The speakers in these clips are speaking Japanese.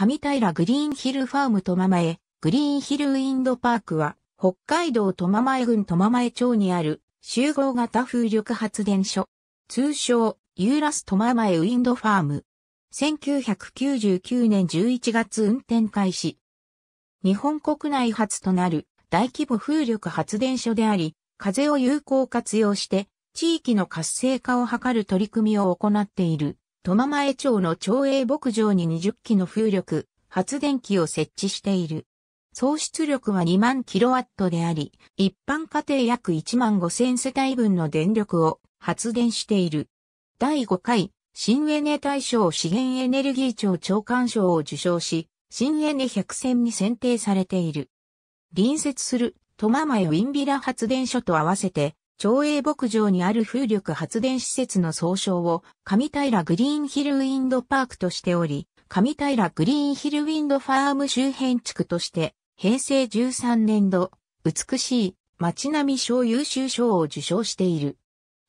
上平グリーンヒルファーム苫前、グリーンヒルウィンドパークは、北海道苫前郡苫前町にある集合型風力発電所。通称、ユーラス苫前ウィンドファーム。1999年11月運転開始。日本国内初となる大規模風力発電所であり、風を有効活用して地域の活性化を図る取り組みを行っている苫前町の町営牧場に20基の風力、発電機を設置している。総出力は2万キロワットであり、一般家庭約1万5千世帯分の電力を発電している。第5回新エネ大賞資源エネルギー庁長官賞を受賞し、新エネ100選に選定されている。隣接する、トママエウィンビラ発電所と合わせて、町営牧場にある風力発電施設の総称を上平グリーンヒルウィンドパークとしており、上平グリーンヒルウィンドファーム周辺地区として、平成13年度、美しい街並み賞優秀賞を受賞している。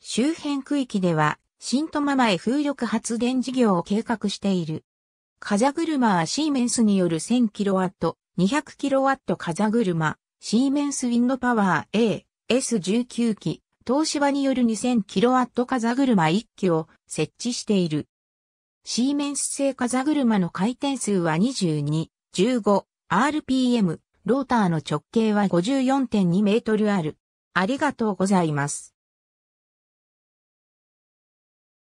周辺区域では、新トママへ風力発電事業を計画している。風車はシーメンスによる 1000kW、200kW 風車、シーメンスウィンドパワー A、S19 機、東芝による 2000kW 風車1機を設置している。シーメンス製風車の回転数は22、15、RPM、ローターの直径は54.2メートルある。ありがとうございます。